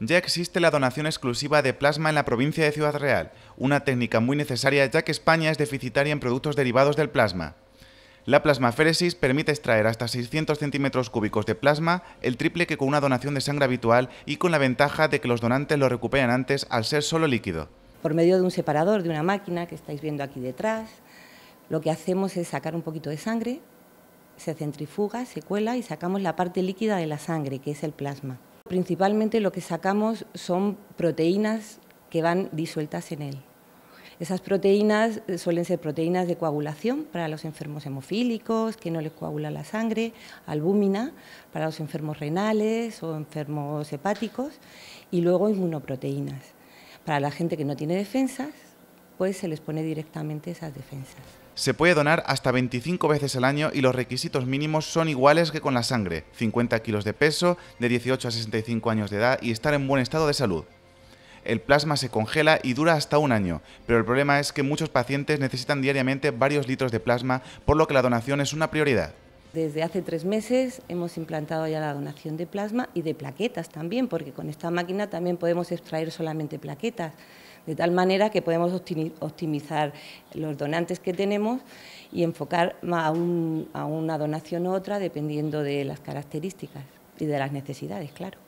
Ya existe la donación exclusiva de plasma en la provincia de Ciudad Real, una técnica muy necesaria ya que España es deficitaria en productos derivados del plasma. La plasmaféresis permite extraer hasta 600 centímetros cúbicos de plasma, el triple que con una donación de sangre habitual y con la ventaja de que los donantes lo recuperan antes al ser solo líquido. Por medio de un separador, de una máquina que estáis viendo aquí detrás, lo que hacemos es sacar un poquito de sangre, se centrifuga, se cuela y sacamos la parte líquida de la sangre, que es el plasma principalmente lo que sacamos son proteínas que van disueltas en él. Esas proteínas eh, suelen ser proteínas de coagulación para los enfermos hemofílicos, que no les coagula la sangre, albúmina para los enfermos renales o enfermos hepáticos, y luego inmunoproteínas para la gente que no tiene defensas, pues se les pone directamente esas defensas. Se puede donar hasta 25 veces al año y los requisitos mínimos son iguales que con la sangre, 50 kilos de peso, de 18 a 65 años de edad y estar en buen estado de salud. El plasma se congela y dura hasta un año, pero el problema es que muchos pacientes necesitan diariamente varios litros de plasma, por lo que la donación es una prioridad. Desde hace tres meses hemos implantado ya la donación de plasma y de plaquetas también, porque con esta máquina también podemos extraer solamente plaquetas de tal manera que podemos optimizar los donantes que tenemos y enfocar a, a una donación u otra dependiendo de las características y de las necesidades, claro.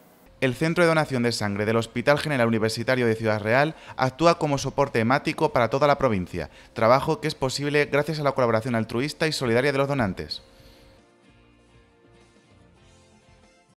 El Centro de Donación de Sangre del Hospital General Universitario de Ciudad Real actúa como soporte hemático para toda la provincia, trabajo que es posible gracias a la colaboración altruista y solidaria de los donantes.